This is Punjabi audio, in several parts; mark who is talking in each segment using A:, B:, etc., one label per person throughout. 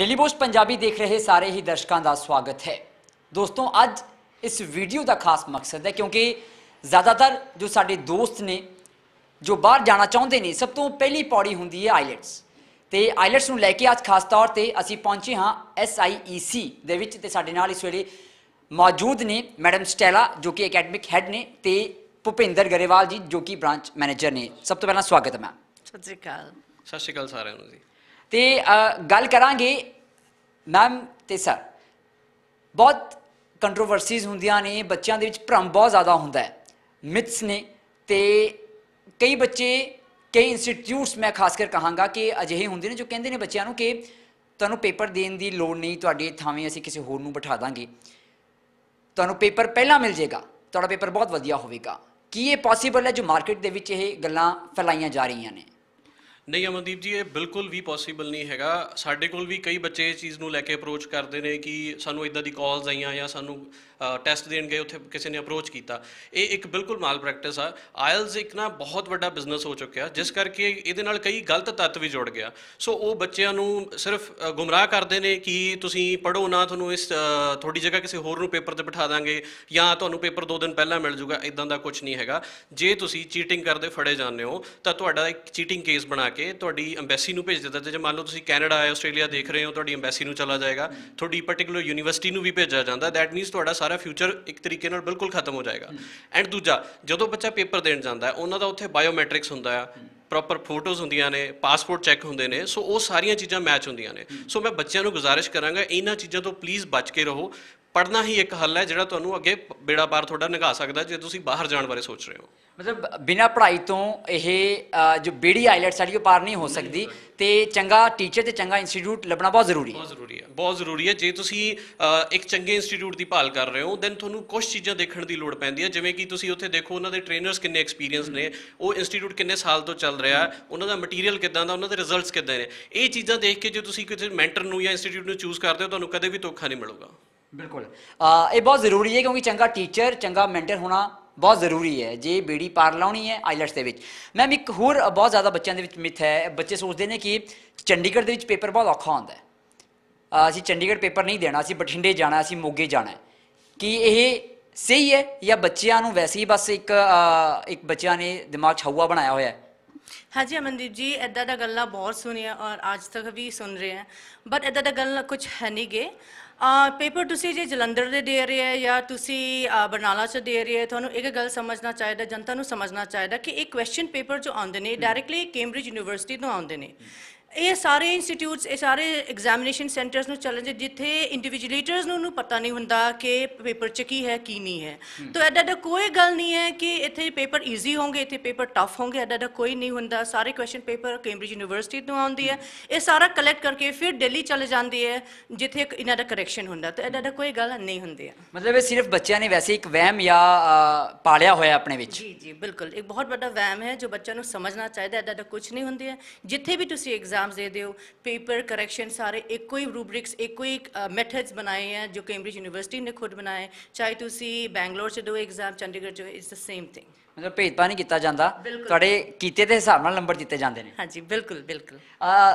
A: ਡੇਲੀ ਪੋਸਟ ਪੰਜਾਬੀ ਦੇਖ ਰਹੇ ਸਾਰੇ ਹੀ ਦਰਸ਼ਕਾਂ ਦਾ ਸਵਾਗਤ ਹੈ ਦੋਸਤੋ ਅੱਜ ਇਸ ਵੀਡੀਓ ਦਾ ਖਾਸ ਮਕਸਦ ਹੈ ਕਿਉਂਕਿ ਜ਼ਿਆਦਾਤਰ ਜੋ ਸਾਡੇ ਦੋਸਤ ਨੇ ਜੋ ਬਾਹਰ ਜਾਣਾ ਚਾਹੁੰਦੇ ਨੇ ਸਭ ਤੋਂ ਪਹਿਲੀ ਪੌੜੀ ਹੁੰਦੀ ਹੈ ਆਈਲੈਟਸ ਤੇ ਆਈਲੈਟਸ ਨੂੰ ਲੈ ਕੇ ਅੱਜ ਖਾਸ ਤੌਰ ਤੇ ਅਸੀਂ ਪਹੁੰਚੇ ਹਾਂ ਸੀ ਦੇ ਵਿੱਚ ਤੇ ਸਾਡੇ ਨਾਲ ਇਸ ਵੇਲੇ ਮੌਜੂਦ ਨੇ ਮੈਡਮ ਸਟੈਲਾ ਜੋ ਕਿ ਅਕੈਡਮਿਕ ਹੈੱਡ ਨੇ ਤੇ ਭੁਪਿੰਦਰ ਗਰੇਵਾਲ ਜੀ ਜੋ ਕਿ ਬ੍ਰਾਂਚ ਮੈਨੇਜਰ ਨੇ ਸਭ ਤੋਂ ਪਹਿਲਾਂ ਸਵਾਗਤ ਹੈ ਮੈਮ
B: ਸਤਿ ਸ਼੍ਰੀ ਅਕਾਲ ਸਤਿ ਸ਼੍ਰੀ ਅਕਾਲ ਸਾਰਿਆਂ ਨੂੰ ਜੀ
A: ਤੇ ਗੱਲ ਕਰਾਂਗੇ ਮੈਮ ਤੇ ਸਰ ਬਹੁਤ ਕੰਟਰੋਵਰਸੀਜ਼ ਹੁੰਦੀਆਂ ਨੇ ਬੱਚਿਆਂ ਦੇ ਵਿੱਚ ਭਰਮ ਬਹੁਤ ਜ਼ਿਆਦਾ ਹੁੰਦਾ ਹੈ ਮਿਥਸ ਨੇ ਤੇ ਕਈ ਬੱਚੇ ਕਈ ਇੰਸਟੀਟਿਊਟਸ ਮੈਂ ਖਾਸ ਕਰ ਕਹਾਂਗਾ ਕਿ ਅਜਿਹੇ ਹੁੰਦੇ ਨੇ ਜੋ ਕਹਿੰਦੇ ਨੇ ਬੱਚਿਆਂ ਨੂੰ ਕਿ ਤੁਹਾਨੂੰ ਪੇਪਰ ਦੇਣ ਦੀ ਲੋੜ ਨਹੀਂ ਤੁਹਾਡੇ ਥਾਵੇਂ ਅਸੀਂ ਕਿਸੇ ਹੋਰ ਨੂੰ ਬਿਠਾ ਦਾਂਗੇ ਤੁਹਾਨੂੰ ਪੇਪਰ ਪਹਿਲਾਂ ਮਿਲ ਜਾਏਗਾ ਤੁਹਾਡਾ ਪੇਪਰ ਬਹੁਤ ਵਧੀਆ ਹੋਵੇਗਾ ਕੀ ਇਹ ਪੋਸੀਬਲ ਹੈ ਜੋ ਮਾਰਕੀਟ ਦੇ ਵਿੱਚ ਇਹ ਗੱਲਾਂ ਫੈਲਾਈਆਂ ਜਾ ਰਹੀਆਂ ਨੇ
B: ਨਹੀਂ ਅਮਨਦੀਪ ਜੀ ਇਹ ਬਿਲਕੁਲ ਵੀ ਪੋਸੀਬਲ ਨਹੀਂ ਹੈਗਾ ਸਾਡੇ ਕੋਲ ਵੀ ਕਈ ਬੱਚੇ ਇਸ ਚੀਜ਼ ਨੂੰ ਲੈ ਕੇ ਅਪਰੋਚ ਕਰਦੇ ਨੇ ਕਿ ਸਾਨੂੰ ਇਦਾਂ ਦੀ ਕਾਲਸ ਆਈਆਂ ਜਾਂ ਸਾਨੂੰ ਟੈਸਟ ਦੇਣ ਗਏ ਉੱਥੇ ਕਿਸੇ ਨੇ ਅਪਰੋਚ ਕੀਤਾ ਇਹ ਇੱਕ ਬਿਲਕੁਲ ਮਾਲ ਪ੍ਰੈਕਟਿਸ ਆ ਆਇਲਸ ਇੱਕ ਨਾ ਬਹੁਤ ਵੱਡਾ ਬਿਜ਼ਨਸ ਹੋ ਚੁੱਕਿਆ ਜਿਸ ਕਰਕੇ ਇਹਦੇ ਨਾਲ ਕਈ ਗਲਤ ਤੱਤ ਵੀ ਜੁੜ ਗਿਆ ਸੋ ਉਹ ਬੱਚਿਆਂ ਨੂੰ ਸਿਰਫ ਗੁੰਮਰਾਹ ਕਰਦੇ ਨੇ ਕਿ ਤੁਸੀਂ ਪੜੋ ਨਾ ਤੁਹਾਨੂੰ ਇਸ ਥੋੜੀ ਜਗ੍ਹਾ ਕਿਸੇ ਹੋਰ ਨੂੰ ਪੇਪਰ ਤੇ ਬਿਠਾ ਦਾਂਗੇ ਜਾਂ ਤੁਹਾਨੂੰ ਪੇਪਰ 2 ਦਿਨ ਪਹਿਲਾਂ ਮਿਲ ਜੂਗਾ ਇਦਾਂ ਦਾ ਕੁਝ ਨਹੀਂ ਹੈਗਾ ਜੇ ਤੁਸੀਂ ਚੀਟਿੰਗ ਕਰਦੇ ਫੜੇ ਜਾਂਦੇ ਹੋ ਤਾਂ ਤੁਹਾਡਾ ਇੱਕ ਚੀਟਿੰਗ ਕੇਸ ਬਣਾ ਕੇ ਤੁਹਾਡੀ ਐਮਬੈਸੀ ਨੂੰ ਭੇਜ ਦਿੱਤਾ ਜੇ ਮੰਨ ਲਓ ਤੁਸੀਂ ਕੈਨੇਡਾ ਆਏ ਆਸਟ੍ਰੇਲੀਆ ਦੇਖ ਰਹੇ ਹੋ ਤੁਹਾਡੀ ਐਮਬੈਸੀ ਨੂੰ ਚਲਾ ਜਾਏਗਾ ਤੁਹਾਡੀ ਪਾਰਟਿਕੂਲਰ ਯੂਨੀਵਰਸਿਟੀ ਨੂੰ ਵੀ ਭੇਜਿਆ ਜਾਂਦਾ ਥੈਟ ਮੀਨਸ ਤੁਹਾਡਾ ਸਾਰਾ ਫਿਊਚਰ ਇੱਕ ਤਰੀਕੇ ਨਾਲ ਬਿਲਕੁਲ ਖਤਮ ਹੋ ਜਾਏਗਾ ਐਂਡ ਦੂਜਾ ਜਦੋਂ ਬੱਚਾ ਪੇਪਰ ਦੇਣ ਜਾਂਦਾ ਹੈ ਉਹਨਾਂ ਦਾ ਉੱਥੇ ਬਾਇਓਮੈਟ੍ਰਿਕਸ ਹੁੰਦਾ ਆ ਪ੍ਰੋਪਰ ਫੋਟੋਜ਼ ਹੁੰਦੀਆਂ ਨੇ ਪਾਸਪੋਰਟ ਚੈੱਕ ਹੁੰਦੇ ਨੇ ਸੋ ਉਹ ਸਾਰੀਆਂ ਚੀਜ਼ਾਂ ਮੈਚ ਹੁੰਦੀਆਂ ਨੇ ਸੋ ਮੈਂ ਬੱਚਿਆਂ ਨੂੰ ਗੁਜ਼ਾਰਿਸ਼ ਕਰਾਂਗਾ ਇਹਨਾਂ ਚੀਜ਼ਾਂ ਤੋਂ ਪਲੀਜ਼ ਬਚ ਕੇ ਰਹੋ ਪੜਨਾ ਹੀ ਇੱਕ ਹੱਲ ਹੈ ਜਿਹੜਾ ਤੁਹਾਨੂੰ ਅੱਗੇ ਬੇੜਾ ਪਾਰ ਤੁਹਾਡਾ ਨਿਗਾ ਸਕਦਾ ਜੇ ਤੁਸੀਂ ਬਾਹਰ ਜਾਣ ਬਾਰੇ ਸੋਚ ਰਹੇ ਹੋ
A: ਮਤਲਬ ਬਿਨਾ ਪੜ੍ਹਾਈ ਤੋਂ ਇਹ ਜੋ ਬੀੜੀ ਆਈਲੈਟਸ ਸਾਡੀ ਉਹ ਪਾਰ ਨਹੀਂ ਹੋ ਸਕਦੀ ਤੇ ਚੰਗਾ ਟੀਚਰ ਤੇ ਚੰਗਾ ਇੰਸਟੀਚਿਊਟ ਲੱਭਣਾ ਬਹੁਤ ਜ਼ਰੂਰੀ ਹੈ
B: ਬਹੁਤ ਜ਼ਰੂਰੀ ਹੈ ਜੇ ਤੁਸੀਂ ਇੱਕ ਚੰਗੇ ਇੰਸਟੀਚਿਊਟ ਦੀ ਭਾਲ ਕਰ ਰਹੇ ਹੋ ਦੈਨ ਤੁਹਾਨੂੰ ਕੁਝ ਚੀਜ਼ਾਂ ਦੇਖਣ ਦੀ ਲੋੜ ਪੈਂਦੀ ਹੈ ਜਿਵੇਂ ਕਿ ਤੁਸੀਂ ਉੱਥੇ ਦੇਖੋ ਉਹਨਾਂ ਦੇ ਟ੍ਰੇਨਰਸ ਕਿੰਨੇ ਐਕਸਪੀਰੀਅੰਸ ਨੇ ਉਹ ਇੰਸਟੀਚਿਊਟ ਕਿੰਨੇ ਸਾਲ ਤੋਂ ਚੱਲ ਰਿਹਾ ਉਹਨਾਂ ਦਾ ਮਟੀਰੀਅਲ ਕਿੱਦਾਂ ਦਾ ਉਹਨਾਂ ਦੇ ਰਿਜ਼ਲਟਸ ਕਿੱਦਾਂ ਨੇ ਇਹ ਚੀਜ਼ਾਂ ਦੇਖ ਕੇ ਜੇ ਤੁਸੀਂ ਕਿਸੇ ਮੈਂਟਰ ਨੂੰ ਜਾਂ ਇੰਸਟੀਚਿਊਟ ਨੂੰ ਚੂਜ਼ ਕਰਦੇ ਹੋ ਤੁਹਾਨੂੰ ਕਦੇ ਵੀ ਧੋਖਾ ਨਹੀਂ ਮਿਲੂਗਾ
A: ਬਿਲਕੁਲ ਇਹ ਬਹੁਤ ਜ਼ਰੂਰੀ ਹੈ ਕਿਉਂਕਿ ਚੰਗਾ ਟੀਚਰ ਚੰਗਾ ਮੈਂਟਰ ਹੋਣਾ ਬਹੁਤ ਜ਼ਰੂਰੀ ਹੈ ਜੇ ਬੀੜੀ ਪਾਰ ਲਾਉਣੀ ਹੈ ਆਈਲੈਟਸ ਦੇ ਵਿੱਚ ਮੈਮ ਇੱਕ ਹੋਰ ਬਹੁਤ ਜ਼ਿਆਦਾ ਬੱਚਿਆਂ ਦੇ ਵਿੱਚ ਮਿਥ ਹੈ ਬੱਚੇ ਸੋਚਦੇ ਨੇ ਕਿ ਚੰਡੀਗੜ੍ਹ ਦੇ ਵਿੱਚ ਪੇਪਰ ਬਹੁਤ ਔਖਾ ਹੁੰਦਾ ਹੈ ਅਸੀਂ ਚੰਡੀਗੜ੍ਹ ਪੇਪਰ ਨਹੀਂ ਦੇਣਾ ਅਸੀਂ ਬਠਿੰਡੇ ਜਾਣਾ ਅਸੀਂ ਮੋਗੇ ਜਾਣਾ ਕਿ ਇਹ ਸਹੀ ਹੈ ਜਾਂ ਬੱਚਿਆਂ ਨੂੰ ਵੈਸੇ ਹੀ ਬਸ ਇੱਕ ਇੱਕ ਬੱਚਿਆਂ ਨੇ ਦਿਮਾਗ ਛਾਉਆ ਹਵਾ ਬਣਾਇਆ ਹੋਇਆ ਹੈ
C: ਹਾਂਜੀ ਅਮਨਦੀਪ ਜੀ ਇਦਾਂ ਦਾ ਗੱਲਾਂ ਬਹੁਤ ਸੁਣਿਆ ਔਰ ਅੱਜ ਤੱਕ ਵੀ ਸੁਣ ਰਹੇ ਹਾਂ ਬਟ ਇਦਾਂ ਦਾ ਗੱਲ ਕੁਝ ਹੈ ਨਹੀਂਗੇ ਆ ਪੇਪਰ ਤੁਸੀਂ ਜੇ ਜਲੰਧਰ ਦੇ ਦੇ ਰਹੇ ਆ ਜਾਂ ਤੁਸੀਂ ਬਰਨਾਲਾ ਚ ਦੇ ਰਹੇ ਆ ਤੁਹਾਨੂੰ ਇੱਕ ਗੱਲ ਸਮਝਣਾ ਚਾਹੀਦਾ ਜਨਤਾ ਨੂੰ ਸਮਝਣਾ ਚਾਹੀਦਾ ਕਿ ਇਹ ਕੁਐਸਚਨ ਪੇਪਰ ਜੋ ਆਉਂਦੇ ਨੇ ਡਾਇਰੈਕਟਲੀ ਕੈਂਬ੍ਰਿਜ ਯੂਨੀਵਰਸਿਟੀ ਤੋਂ ਆਉਂਦੇ ਨੇ ਇਹ ਸਾਰੇ ਇੰਸਟੀਟਿਊਟਸ ਇਹ ਸਾਰੇ ਐਗਜ਼ਾਮੀਨੇਸ਼ਨ ਸੈਂਟਰਸ ਨੂੰ ਚੱਲਣ ਜਿੱਥੇ ਇੰਡੀਵਿਜੂਅਲੇਟਰਸ ਨੂੰ ਨੂੰ ਪਤਾ ਨਹੀਂ ਹੁੰਦਾ ਕਿ ਪੇਪਰ ਚ ਕੀ ਹੈ ਕੀ ਨਹੀਂ ਹੈ ਤਾਂ ਐਡਾ ਦਾ ਕੋਈ ਗੱਲ ਨਹੀਂ ਹੈ ਕਿ ਇੱਥੇ ਪੇਪਰ ਈਜ਼ੀ ਹੋਣਗੇ ਇੱਥੇ ਪੇਪਰ ਟਫ ਹੋਣਗੇ ਐਡਾ ਦਾ ਕੋਈ ਨਹੀਂ ਹੁੰਦਾ ਸਾਰੇ ਕੁਐਸਚਨ ਪੇਪਰ ਕੈਂਬਰਿਜ ਯੂਨੀਵਰਸਿਟੀ ਤੋਂ ਆਉਂਦੀ ਹੈ ਇਹ ਸਾਰਾ ਕਲੈਕਟ ਕਰਕੇ ਫਿਰ ਦਿੱਲੀ ਚਲੇ ਜਾਂਦੀ ਹੈ ਜਿੱਥੇ ਇਹਨਾਂ ਦਾ ਕਰੈਕਸ਼ਨ ਹੁੰਦਾ ਤਾਂ ਐਡਾ ਦਾ ਕੋਈ ਗੱਲ ਨਹੀਂ ਹੁੰਦੀ
A: ਹੈ ਮਤਲਬ ਇਹ ਸਿਰਫ ਬੱਚਿਆਂ ਨੇ ਵੈਸੇ ਇੱਕ ਵਹਿਮ ਜਾਂ ਪਾਲਿਆ ਹੋਇਆ ਆਪਣੇ ਵਿੱਚ
C: ਜੀ ਜੀ ਬਿਲਕੁਲ ਇੱਕ ਬਹੁਤ ਵੱਡਾ ਵਹਿਮ ਹੈ ਜੋ ਬੱਚਿਆਂ ਨੂੰ ਸਮਝਣਾ ਚਾਹੀਦਾ ਐਡਾ ਦਾ ਕੁਝ ਨਹੀਂ ਹੁੰਦੀ ਹੈ ਜਿੱਥੇ ਵੀ ਤੁਸੀਂ ਐਗਜ਼ਾਮ ਐਗਜ਼ਾਮਸ ਦੇ ਦਿਓ ਪੇਪਰ ਕਰੈਕਸ਼ਨ ਸਾਰੇ ਇੱਕੋ ਹੀ ਰੂਬਰਿਕਸ ਇੱਕੋ ਹੀ ਮੈਥਡਸ ਬਣਾਏ ਆ ਜੋ ਕੈਂਬ੍ਰਿਜ ਯੂਨੀਵਰਸਿਟੀ ਨੇ ਖੁਦ ਬਣਾਏ ਚਾਹੇ ਤੁਸੀਂ ਬੈਂਗਲੌਰ 'ਚ ਦੋ ਐਗਜ਼ਾਮ ਚੰਡੀਗੜ੍ਹ 'ਚ ਇਟਸ ਦ ਸੇਮ ਥਿੰਗ
A: ਮਤਲਬ ਭੇਦਭਾਵ ਨਹੀਂ ਕੀਤਾ ਜਾਂਦਾ ਤੁਹਾਡੇ ਕੀਤੇ ਦੇ ਹਿਸਾਬ ਨਾਲ ਨੰਬਰ ਦਿੱਤੇ ਜਾਂਦੇ ਨੇ ਹਾਂਜੀ ਬਿਲਕੁਲ ਬਿਲਕੁਲ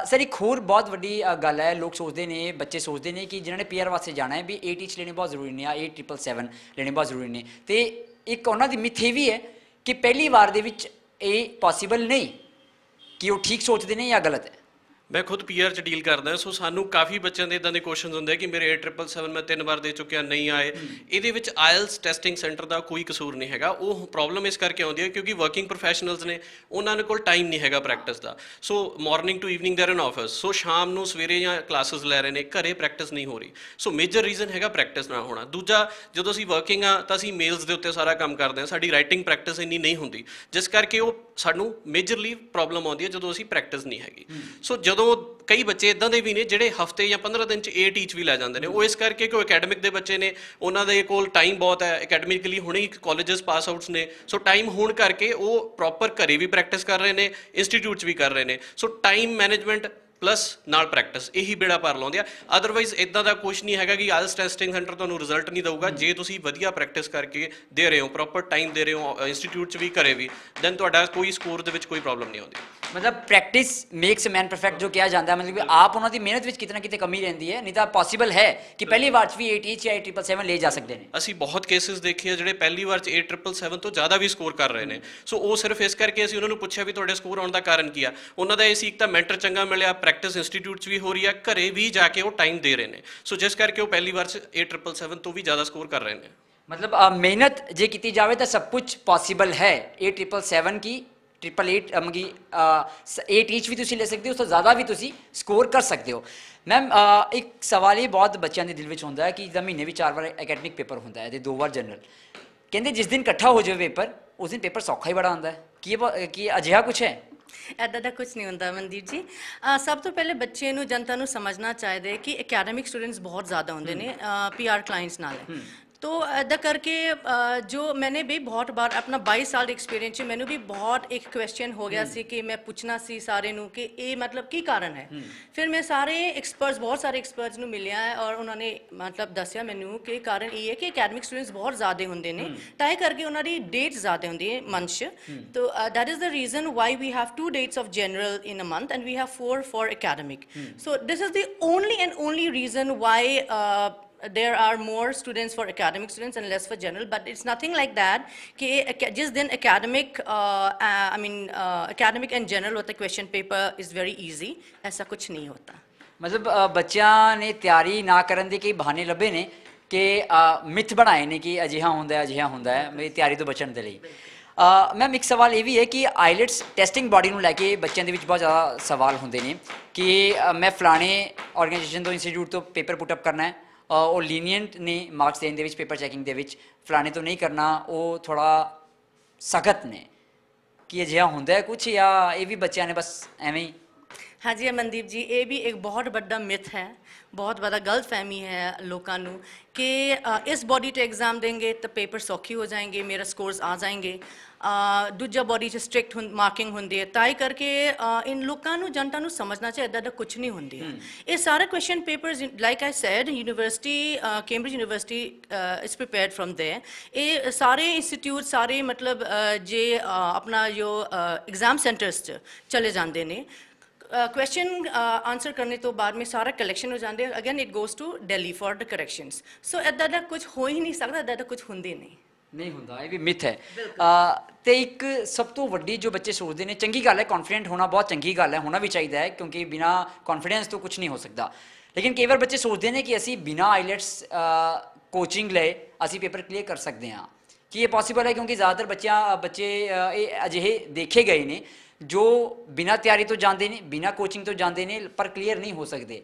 A: ਸਰ ਖੂਰ ਬਹੁਤ ਵੱਡੀ ਗੱਲ ਹੈ ਲੋਕ ਸੋਚਦੇ ਨੇ ਬੱਚੇ ਸੋਚਦੇ ਨੇ ਕਿ ਜਿਨ੍ਹਾਂ ਨੇ ਪੀਆਰ ਵਾਸਤੇ ਜਾਣਾ ਹੈ ਵੀ 8 ਟੀਚ ਲੈਣੇ ਬਹੁਤ ਜ਼ਰੂਰੀ ਨੇ ਆ 8777 ਲੈਣੇ ਬਹੁਤ ਜ਼ਰੂਰੀ ਨੇ ਤੇ ਇੱਕ ਉਹਨਾਂ ਦੀ ਮਿੱਥੇ ਵੀ ਹੈ ਕਿ ਪਹਿਲੀ ਵਾਰ ਦੇ ਵਿੱਚ ਇਹ ਪੋਸੀਬਲ ਨਹੀਂ ਕਿ ਉਹ ਠੀਕ ਸੋਚਦੇ ਨੇ ਜਾਂ ਗਲਤ ਹੈ ਮੈਂ ਖੁਦ ਪੀਆਰ
B: ਚ ਡੀਲ ਕਰਦਾ ਸੋ ਸਾਨੂੰ ਕਾਫੀ ਬੱਚਿਆਂ ਦੇ ਇਦਾਂ ਦੇ ਕੁਐਸਚਨਸ ਹੁੰਦੇ ਕਿ ਮੇਰੇ 8777 ਮੈਂ ਤਿੰਨ ਵਾਰ ਦੇ ਚੁੱਕਿਆ ਨਹੀਂ ਆਏ ਇਹਦੇ ਵਿੱਚ ਆਇਲਸ ਟੈਸਟਿੰਗ ਸੈਂਟਰ ਦਾ ਕੋਈ ਕਸੂਰ ਨਹੀਂ ਹੈਗਾ ਉਹ ਪ੍ਰੋਬਲਮ ਇਸ ਕਰਕੇ ਆਉਂਦੀ ਹੈ ਕਿਉਂਕਿ ਵਰਕਿੰਗ ਪ੍ਰੋਫੈਸ਼ਨਲਸ ਨੇ ਉਹਨਾਂ ਦੇ ਕੋਲ ਟਾਈਮ ਨਹੀਂ ਹੈਗਾ ਪ੍ਰੈਕਟਿਸ ਦਾ so morning to evening there in office ਸੋ ਸ਼ਾਮ ਨੂੰ ਸਵੇਰੇ ਜਾਂ ਕਲਾਸਸ ਲੈ ਰਹੇ ਨੇ ਘਰੇ ਪ੍ਰੈਕਟਿਸ ਨਹੀਂ ਹੋ ਰਹੀ ਸੋ ਮੇਜਰ ਰੀਜ਼ਨ ਹੈਗਾ ਪ੍ਰੈਕਟਿਸ ਨਾ ਹੋਣਾ ਦੂਜਾ ਜਦੋਂ ਅਸੀਂ ਵਰਕਿੰਗ ਆ ਤਾਂ ਅਸੀਂ ਮੇਲਸ ਦੇ ਉੱਤੇ ਸਾਰਾ ਕੰਮ ਕਰਦੇ ਆ ਸਾਡੀ ਰਾਈਟਿੰਗ ਪ੍ਰੈਕਟਿਸ ਇੰਨੀ ਨਹੀਂ ਹੁੰਦੀ ਜਿਸ ਕਰਕੇ ਉਹ ਸਾਨੂੰ ਮੇਜਰਲੀ ਪ੍ਰੋਬਲਮ ਆਉਂਦੀ ਹੈ ਜਦੋਂ ਅਸੀਂ ਪ੍ਰੈਕਟਿਸ ਨਹੀਂ ਹੈਗੀ ਸੋ ਜਦੋਂ ਕਈ ਬੱਚੇ ਇਦਾਂ ਦੇ ਵੀ ਨੇ ਜਿਹੜੇ ਹਫਤੇ ਜਾਂ 15 ਦਿਨ ਚ ਏ ਟੀਚ ਵੀ ਲੈ ਜਾਂਦੇ ਨੇ ਉਹ ਇਸ ਕਰਕੇ ਕਿ ਉਹ ਅਕੈਡਮਿਕ ਦੇ ਬੱਚੇ ਨੇ ਉਹਨਾਂ ਦੇ ਕੋਲ ਟਾਈਮ ਬਹੁਤ ਹੈ ਅਕੈਡਮਿਕਲੀ ਹੁਣੇ ਹੀ ਕਾਲਜਸ ਪਾਸ ਆਊਟਸ ਨੇ ਸੋ ਟਾਈਮ ਹੋਣ ਕਰਕੇ ਉਹ ਪ੍ਰੋਪਰ ਘਰੇ ਵੀ ਪ੍ਰੈਕਟਿਸ ਕਰ ਰਹੇ ਨੇ ਇੰਸਟੀਚਿਊਟਸ ਵੀ ਕਰ ਰਹੇ ਨੇ ਸੋ ਟਾਈਮ ਮੈਨੇਜਮੈਂਟ ਪਲੱਸ ਨਾਲ ਪ੍ਰੈਕਟਿਸ ਇਹੀ ਬੇੜਾ ਪਾਰ ਲਾਉਂਦੇ ਆ ਅਦਰਵਾਈਜ਼ ਇਦਾਂ ਦਾ ਕੁਝ ਨਹੀਂ ਹੈਗਾ ਕਿ ਆਲਸ ਟੈਸਟਿੰਗ ਸੈਂਟਰ ਤੁਹਾਨੂੰ ਰਿਜ਼ਲਟ ਨਹੀਂ ਦੇਊਗਾ ਜੇ ਤੁਸੀਂ ਵਧੀਆ ਪ੍ਰੈਕਟਿਸ ਕਰਕੇ ਦੇ ਰਹੇ ਹੋ ਪ੍ਰੋਪਰ ਟਾਈਮ ਦੇ ਰਹੇ ਹੋ ਇੰਸਟੀਚਿਊਟ 'ਚ ਵੀ ਘਰੇ ਵੀ ਦੈਨ ਤੁਹਾਡਾ ਕੋਈ ਸਕੋਰ ਦੇ ਵਿੱਚ ਕੋਈ ਪ੍ਰੋਬਲਮ ਨਹੀਂ ਆਉਂਦੀ
A: ਮਤਲਬ ਪ੍ਰੈਕਟਿਸ ਮੇਕਸ ਮੈਨ ਪਰਫੈਕਟ ਜੋ ਕਿਹਾ ਜਾਂਦਾ ਮਤਲਬ ਆਪ ਉਹਨਾਂ ਦੀ ਮਿਹਨਤ ਵਿੱਚ ਕਿਤਨਾ ਕਿਤੇ ਕਮੀ ਰਹਿੰਦੀ ਹੈ ਨਹੀਂ ਤਾਂ ਪੋਸੀਬਲ ਹੈ ਕਿ ਪਹਿਲੀ ਵਾਰ 'ਚ ਵੀ 88 ਜਾਂ 877 ਲੈ ਜਾ ਸਕਦੇ
B: ਨੇ ਅਸੀਂ ਬਹੁਤ ਕੇਸਿਸ ਦੇਖੇ ਆ ਜਿਹੜੇ ਪਹਿਲੀ ਵਾਰ 'ਚ 877 ਤੋਂ ਜ਼ਿਆਦਾ ਵੀ ਸਕੋਰ ਕਰ ਰਹੇ ਨੇ ਸੋ ਉਹ ਸਿਰਫ ਇਸ ਕਰਕੇ ਅਸੀਂ ਉਹਨਾਂ ਨੂੰ ਪੁੱਛਿਆ ਵੀ ਤੁਹਾਡੇ ਸਕੋਰ ਆਉਣ ਦਾ ਕਾਰਨ ਕੀ ਆ ਉਹਨਾਂ ਦਾ ਇਹ ਸੀ ਇੱਕ ਤਾਂ ਮੈਂਟਰ ਚੰਗਾ ਮਿਲਿਆ ਪ੍ਰੈਕਟਿਸ ਇੰਸਟੀਚਿਊਟ 'ਚ ਵੀ ਹੋ ਰਹੀ ਆ ਘਰੇ ਵੀ ਜਾ ਕੇ ਉਹ ਟਾਈਮ ਦੇ ਰਹੇ ਨੇ ਸੋ ਜਿਸ ਕਰਕੇ ਉਹ ਪਹਿਲੀ ਵਾਰ 'ਚ 877 ਤੋਂ ਵੀ ਜ਼ਿਆਦਾ ਸਕੋਰ ਕਰ ਰਹੇ ਨੇ
A: ਮਤਲਬ ਮਿਹਨਤ ਜੇ ਕੀਤੀ ਜਾਵੇ ਤਾਂ ਸਭ ਕੁਝ ਪੋਸੀਬਲ ਹੈ 877 ਕੀ ਟ੍ਰਿਪਲ 8 ਮੰਗੀ 8 ਈਚ ਵੀ ਤੁਸੀਂ ਲੈ ਸਕਦੇ ਹੋ ਉਸ ਤੋਂ ਜ਼ਿਆਦਾ ਵੀ ਤੁਸੀਂ ਸਕੋਰ ਕਰ ਸਕਦੇ ਹੋ ਮੈਮ uh, ਇੱਕ ਸਵਾਲ ਇਹ ਬਹੁਤ ਬੱਚਿਆਂ ਦੇ ਦਿਲ ਵਿੱਚ ਹੁੰਦਾ ਹੈ ਕਿ ਜਿੱਦਾਂ ਮਹੀਨੇ ਵਿੱਚ ਚਾਰ ਵਾਰ ਅਕੈਡਮਿਕ ਪੇਪਰ ਹੁੰਦਾ ਹੈ ਤੇ ਦੋ ਵਾਰ ਜਨਰਲ ਕਹਿੰਦੇ ਜਿਸ ਦਿਨ ਇਕੱਠਾ ਹੋ ਜਾਵੇ ਪੇਪਰ ਉਸ ਦਿਨ ਪੇਪਰ ਸੌਖਾ ਹੀ ਬੜਾ ਹੁੰਦਾ ਹੈ ਕੀ ਕੀ ਅਜਿਹਾ ਕੁਝ ਹੈ
C: ਐਦਾਂ ਦਾ ਕੁਝ ਨਹੀਂ ਹੁੰਦਾ ਮਨਦੀਪ ਜੀ ਸਭ ਤੋਂ ਪਹਿਲੇ ਬੱਚੇ ਨੂੰ ਜਨਤਾ ਨੂੰ ਸਮਝਣਾ ਚਾਹੀਦਾ ਹੈ ਕਿ ਅਕੈਡੈਮਿਕ ਸਟੂਡੈਂਟਸ ਬਹੁਤ ਜ਼ਿਆਦਾ ਹੁੰਦੇ ਨੇ ਪੀਆਰ ਕਲਾਇੰਟਸ ਨਾਲ ਤੋ ਅਦਾ ਕਰਕੇ ਜੋ ਮੈਨੇ ਵੀ ਬਹੁਤ ਬਾਰ ਆਪਣਾ 22 ਸਾਲ ਦੇ ਐਕਸਪੀਰੀਅੰਸ ਚ ਮੈਨੂੰ ਵੀ ਬਹੁਤ ਇੱਕ ਕੁਐਸਚਨ ਹੋ ਗਿਆ ਸੀ ਕਿ ਮੈਂ ਪੁੱਛਣਾ ਸੀ ਸਾਰੇ ਨੂੰ ਕਿ ਇਹ ਮਤਲਬ ਕੀ ਕਾਰਨ ਹੈ ਫਿਰ ਮੈਂ ਸਾਰੇ ਐਕਸਪਰਟਸ ਬਹੁਤ ਸਾਰੇ ਐਕਸਪਰਟਸ ਨੂੰ ਮਿਲਿਆ ਔਰ ਉਹਨਾਂ ਨੇ ਮਤਲਬ ਦੱਸਿਆ ਮੈਨੂੰ ਕਿ ਕਾਰਨ ਇਹ ਹੈ ਕਿ ਅਕੈਡਮਿਕ ਸਟੂਡੈਂਟਸ ਬਹੁਤ ਜ਼ਿਆਦਾ ਹੁੰਦੇ ਨੇ ਤਾਂ ਇਹ ਕਰਕੇ ਉਹਨਾਂ ਦੀ ਡੇਟ ਜ਼ਿਆਦਾ ਹੁੰਦੀ ਹੈ ਮੰਥ ਤੋ that is the reason why we have two dates of general in a month and we have four for academic so this is the only and only reason why there are more students for academic students and less for general, but it's nothing like that. Just then academic, uh, I mean, uh, academic and general with the question paper is very easy. Aisa kuch nahi hota.
A: ਮਤਲਬ ਬੱਚਿਆਂ ਨੇ ਤਿਆਰੀ ਨਾ ਕਰਨ ਦੇ ਕਈ ਬਹਾਨੇ ਲੱਭੇ ਨੇ ਕਿ ਮਿਥ ਬਣਾਏ ਨੇ ਕਿ ਅਜਿਹਾ ਹੁੰਦਾ ਹੈ ਅਜਿਹਾ ਹੁੰਦਾ ਹੈ ਮੇਰੀ ਤਿਆਰੀ ਤੋਂ ਬਚਣ ਦੇ ਲਈ ਮੈਮ ਇੱਕ ਸਵਾਲ ਇਹ ਵੀ ਹੈ ਕਿ ਆਈਲਟਸ ਟੈਸਟਿੰਗ ਬਾਡੀ ਨੂੰ ਲੈ ਕੇ ਬੱਚਿਆਂ ਦੇ ਵਿੱਚ ਬਹੁਤ ਜ਼ਿਆਦਾ ਸਵਾਲ ਹੁੰਦੇ ਨੇ ਕਿ ਮੈਂ ਫਲਾਣੇ ਆਰਗੇਨਾਈਜੇਸ਼ਨ ਤੋਂ ਇੰਸਟੀਚਿਊਟ ਤੋਂ ਪੇਪਰ ਪੁੱਟ ਅਪ ਕਰਨਾ ਹੈ ਉਹ ਲੀਨੀਅੰਟ ਨੇ ਮਾਰਕਸ ਦੇਣ ਦੇ ਵਿੱਚ ਪੇਪਰ ਚੈਕਿੰਗ ਦੇ ਵਿੱਚ ਫਲਾਣੇ ਤੋਂ ਨਹੀਂ ਕਰਨਾ ਉਹ ਥੋੜਾ ਸਖਤ ਨੇ ਕਿ ਅਜਿਹਾ ਹੁੰਦਾ ਕੁਝ ਜਾਂ ਇਹ ਵੀ ਬੱਚਿਆਂ ਨੇ ਬਸ ਐਵੇਂ ਹੀ ਹਾਂਜੀ ਅਮਨਦੀਪ ਜੀ ਇਹ ਵੀ
C: ਇੱਕ ਬਹੁਤ ਵੱਡਾ ਮਿਥ ਹੈ ਬਹੁਤ ਵੱਡਾ ਗਲਤ ਫਹਿਮੀ ਹੈ ਲੋਕਾਂ ਨੂੰ ਕਿ ਇਸ ਬੋਡੀ ਤੇ ਐਗਜ਼ਾਮ ਦੇਂਗੇ ਤਾਂ ਪੇਪਰ ਸੌਖੀ ਹੋ ਜਾਣਗੇ ਮੇਰਾ ਸਕੋਰਸ ਆ ਜਾਣਗੇ ਦੂਜਾ ਬੋਡੀ 'ਚ ਸਟ੍ਰਿਕਟ ਮਾਰਕਿੰਗ ਹੁੰਦੀ ਹੈ ਤਾਂ ਹੀ ਕਰਕੇ ਇਨ ਲੋਕਾਂ ਨੂੰ ਜਨਤਾ ਨੂੰ ਸਮਝਣਾ ਚਾਹੀਦਾ ਦਾ ਕੁਝ ਨਹੀਂ ਹੁੰਦੀ ਇਹ ਸਾਰੇ question papers like I said university Cambridge university is prepared from there ਇਹ ਸਾਰੇ ਇੰਸਟੀਚਿਊਟ ਸਾਰੇ ਮਤਲਬ ਜੇ ਆਪਣਾ ਜੋ ਐਗਜ਼ਾਮ ਸੈਂਟਰਸ 'ਚ ਚਲੇ ਜਾਂਦੇ ਨੇ ਕੁਐਸਚਨ ਆਨਸਰ ਕਰਨੇ ਤੋਂ ਬਾਅਦ ਮੇ ਸਾਰਾ ਕਲੈਕਸ਼ਨ ਹੋ ਜਾਂਦੇ again it goes to Delhi for the corrections so ਇਦਾਂ ਦਾ ਕੁਝ ਹੋ ਹੀ ਨਹੀਂ ਸਕਦਾ ਇਦਾਂ ਦਾ ਕੁਝ ਹੁੰਦੇ ਨਹੀਂ
A: ਨਹੀਂ ਹੁੰਦਾ ਇਹ ਵੀ ਮਿਥ ਹੈ ਤੇ ਇੱਕ ਸਭ ਤੋਂ ਵੱਡੀ ਜੋ ਬੱਚੇ ਸੋਚਦੇ ਨੇ ਚੰਗੀ ਗੱਲ ਹੈ ਕੌਨਫੀਡੈਂਟ ਹੋਣਾ ਬਹੁਤ ਚੰਗੀ ਗੱਲ ਹੈ ਹੋਣਾ ਵੀ ਚਾਹੀਦਾ ਹੈ ਕਿਉਂਕਿ ਬਿਨਾ ਕੌਨਫੀਡੈਂਸ ਤੋਂ ਕੁਝ ਨਹੀਂ ਹੋ ਸਕਦਾ ਲੇਕਿਨ ਕਈ ਵਾਰ ਬੱਚੇ ਸੋਚਦੇ ਨੇ ਕਿ ਅਸੀਂ ਬਿਨਾ ਆਈਲੈਟਸ ਕੋਚਿੰਗ ਲਏ ਅਸੀਂ ਪੇਪਰ ਕਲੀਅਰ ਕਰ ਸਕਦੇ ਹਾਂ ਕੀ ਇਹ ਪੋਸੀਬਲ ਹੈ ਕਿਉਂਕਿ ਜ਼ਿਆਦਾਤਰ ਬੱਚਿਆਂ ਬੱਚੇ ਇਹ ਅਜਿਹੇ ਦੇਖੇ ਗਏ ਨੇ ਜੋ ਬਿਨਾ ਤਿਆਰੀ ਤੋਂ ਜਾਂਦੇ ਨੇ ਬਿਨਾ ਕੋਚਿੰਗ ਤੋਂ ਜਾਂਦੇ ਨੇ ਪਰ ਕਲੀਅਰ ਨਹੀਂ ਹੋ ਸਕਦੇ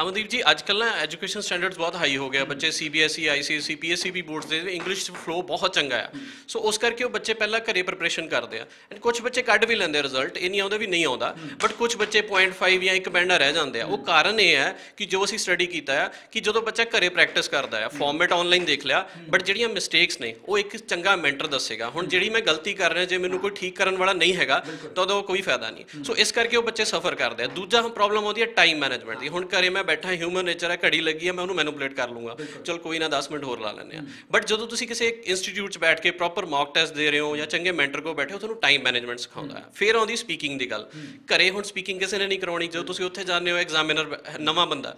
B: ਅਮਨਦੀਪ ਜੀ ਅੱਜ ਕੱਲ ਨਾ ਐਜੂਕੇਸ਼ਨ ਸਟੈਂਡਰਡਸ ਬਹੁਤ ਹਾਈ ਹੋ ਗਿਆ ਬੱਚੇ ਸੀਬੀਐਸਈ ਆਈਸੀਐਸਈ ਪੀਐਸਈ ਵੀ ਬੋਰਡਸ ਦੇ ਇੰਗਲਿਸ਼ ਫਲੋ ਬਹੁਤ ਚੰਗਾ ਆ ਸੋ ਉਸ ਕਰਕੇ ਉਹ ਬੱਚੇ ਪਹਿਲਾਂ ਘਰੇ ਪ੍ਰੈਪਰੇਸ਼ਨ ਕਰਦੇ ਆ ਐਂਡ ਕੁਝ ਬੱਚੇ ਕੱਢ ਵੀ ਲੈਂਦੇ ਰਿਜ਼ਲਟ ਇਹ ਨਹੀਂ ਆਉਂਦਾ ਵੀ ਨਹੀਂ ਆਉਂਦਾ ਬਟ ਕੁਝ ਬੱਚੇ 0.5 ਜਾਂ ਇੱਕ ਬੈਂਡਾ ਰਹਿ ਜਾਂਦੇ ਆ ਉਹ ਕਾਰਨ ਇਹ ਹੈ ਕਿ ਜੋ ਅਸੀਂ ਸਟੱਡੀ ਕੀਤਾ ਆ ਕਿ ਜਦੋਂ ਬੱਚਾ ਘਰੇ ਪ੍ਰੈਕਟਿਸ ਕਰਦਾ ਆ ਫਾਰਮੈਟ ਆਨਲਾਈਨ ਦੇਖ ਲਿਆ ਬਟ ਜਿਹੜੀਆਂ ਮਿਸਟੇਕਸ ਨੇ ਉਹ ਇੱਕ ਚੰਗਾ ਮੈਂਟਰ ਦੱਸੇਗਾ ਹੁਣ ਜਿਹੜੀ ਮੈਂ ਗਲਤੀ ਕਰ ਰਿਹਾ ਜੇ ਮੈਨੂੰ ਕੋਈ ਠੀਕ ਕਰਨ ਵਾਲਾ ਨਹੀਂ ਹੈਗਾ ਤਾਂ ਉਹਦਾ ਕੋਈ ਫਾਇਦਾ ਨਹੀਂ ਸੋ ਇਸ ਕਰਕੇ ਉਹ ਬੱਚੇ ਸਫਰ ਕਰਦੇ ਆ ਦੂਜਾ ਪ੍ਰੋਬਲਮ ਆਉਂਦੀ ਹੈ ਟਾਈਮ ਮੈਨੇਜਮੈਂਟ ਦੀ ਹੁਣ ਘਰੇ ਮੈਂ ਬੈਠਾ ਹਿਊਮਨ ਨੇਚਰ ਹੈ ਘੜੀ ਲੱਗੀ ਹੈ ਮੈਂ ਉਹਨੂੰ ਮੈਨੂਪਲੇਟ ਕਰ ਲੂੰਗਾ ਚਲ ਕੋਈ ਨਾ 10 ਮਿੰਟ ਹੋਰ ਲਾ ਲੈਂਦੇ ਆ ਬਟ ਜਦੋਂ ਤੁਸੀਂ ਕਿਸੇ ਇੱਕ ਇੰਸਟੀਚਿਊਟ 'ਚ ਬੈਠ ਕੇ ਪ੍ਰੋਪਰ ਮੌਕ ਟੈਸਟ ਦੇ ਰਹੇ ਹੋ ਜਾਂ ਚੰਗੇ ਮੈਂਟਰ ਕੋ ਬੈਠੇ ਹੋ ਤੁਹਾਨੂੰ ਟਾਈਮ ਮੈਨੇਜਮੈਂਟ ਸਿਖਾਉਂਦਾ ਹੈ ਫਿਰ ਆਉਂਦੀ ਸਪੀਕਿੰਗ ਦੀ ਗੱਲ ਘਰੇ ਹੁਣ ਸਪੀਕਿੰਗ ਕਿਸੇ ਨੇ ਨਹੀਂ ਕਰਾਉਣੀ ਜਦੋਂ ਤੁਸੀਂ ਉੱਥੇ ਜਾਂਦੇ ਹੋ ਐਗਜ਼ਾਮੀਨਰ ਨਵਾਂ ਬੰਦਾ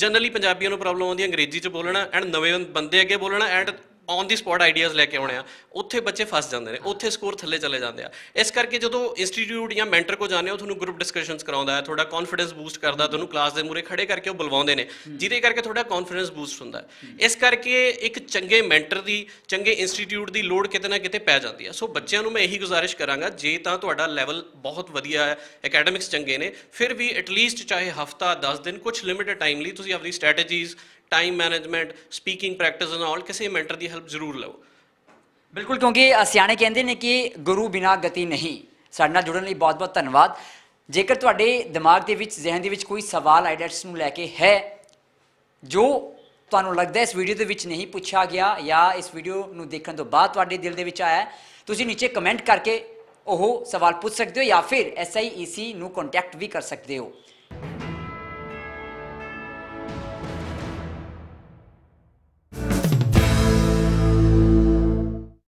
B: ਜਨਰਲੀ ਪੰਜਾਬੀਆਂ ਨੂੰ ਪ੍ਰੋਬਲਮ ਆਉਂਦੀ ਹੈ ਅੰਗਰੇਜ਼ੀ 'ਚ ਬੋਲਣਾ ਐਂਡ ਨਵੇਂ ਬੰਦੇ ਅੱਗੇ ਬੋਲਣਾ and on the spot ideas ਲੈ ਕੇ ਆਉਣੇ ਆ ਉੱਥੇ ਬੱਚੇ ਫਸ ਜਾਂਦੇ ਨੇ ਉੱਥੇ ਸਕੋਰ ਥੱਲੇ ਚਲੇ ਜਾਂਦੇ ਆ ਇਸ ਕਰਕੇ ਜਦੋਂ ਇੰਸਟੀਚਿਊਟ ਜਾਂ ਮੈਂਟਰ ਕੋ ਜਾਂਦੇ ਹੋ ਤੁਹਾਨੂੰ ਗਰੁੱਪ ਡਿਸਕਸ਼ਨਸ ਕਰਾਉਂਦਾ ਹੈ ਤੁਹਾਡਾ ਕੌਨਫੀਡੈਂਸ ਬੂਸਟ ਕਰਦਾ ਤੁਹਾਨੂੰ ਕਲਾਸ ਦੇ ਮੂਰੇ ਖੜੇ ਕਰਕੇ ਉਹ ਬੁਲਵਾਉਂਦੇ ਨੇ ਜਿਹਦੇ ਕਰਕੇ ਤੁਹਾਡਾ ਕੌਨਫੀਡੈਂਸ ਬੂਸਟ ਹੁੰਦਾ ਇਸ ਕਰਕੇ ਇੱਕ ਚੰਗੇ ਮੈਂਟਰ ਦੀ ਚੰਗੇ ਇੰਸਟੀਚਿਊਟ ਦੀ ਲੋੜ ਕਿਤੇ ਨਾ ਕਿਤੇ ਪੈ ਜਾਂਦੀ ਆ ਸੋ ਬੱਚਿਆਂ ਨੂੰ ਮੈਂ ਇਹੀ ਗੁਜ਼ਾਰਿਸ਼ ਕਰਾਂਗਾ ਜੇ ਤਾਂ ਤੁਹਾਡਾ ਲੈਵਲ ਬਹੁਤ ਵਧੀਆ ਹੈ ਅਕੈਡਮਿਕਸ ਚੰਗੇ ਨੇ ਫਿਰ ਵੀ ਐਟਲੀਸਟ ਚਾਹੇ ਹਫਤਾ 10 ਦਿਨ ਕੁਝ ਲਿਮਿਟਡ ਟਾਈਮ ਲਈ ਤੁਸੀਂ ਆਪਣੀ strategies time management speaking practice and all ਕਿਸੇ ਮੈਂਟਰ ਦੀ ਹੈਲਪ ਜ਼ਰੂਰ ਲਓ
A: ਬਿਲਕੁਲ ਕਿਉਂਕਿ ਸਿਆਣੇ ਕਹਿੰਦੇ ਨੇ ਕਿ ਗੁਰੂ ਬਿਨਾ ਗਤੀ ਨਹੀਂ ਸਾਡੇ ਨਾਲ ਜੁੜਨ ਲਈ ਬਹੁਤ-ਬਹੁਤ ਧੰਨਵਾਦ ਜੇਕਰ ਤੁਹਾਡੇ ਦਿਮਾਗ ਦੇ ਵਿੱਚ ਜ਼ਿਹਨ ਦੇ ਵਿੱਚ ਕੋਈ ਸਵਾਲ ਆਈਡੈਂਟਸ ਨੂੰ ਲੈ ਕੇ ਹੈ ਜੋ ਤੁਹਾਨੂੰ ਲੱਗਦਾ ਇਸ ਵੀਡੀਓ ਦੇ ਵਿੱਚ ਨਹੀਂ ਪੁੱਛਿਆ ਗਿਆ ਜਾਂ ਇਸ ਵੀਡੀਓ ਨੂੰ ਦੇਖਣ ਤੋਂ ਬਾਅਦ ਤੁਹਾਡੇ ਦਿਲ ਦੇ ਵਿੱਚ ਆਇਆ ਤੁਸੀਂ ਨੀਚੇ ਕਮੈਂਟ ਕਰਕੇ ਉਹ ਸਵਾਲ ਪੁੱਛ ਸਕਦੇ ਹੋ ਜਾਂ ਫਿਰ SIEC ਨੂੰ ਕੰਟੈਕਟ ਵੀ ਕਰ ਸਕਦੇ ਹੋ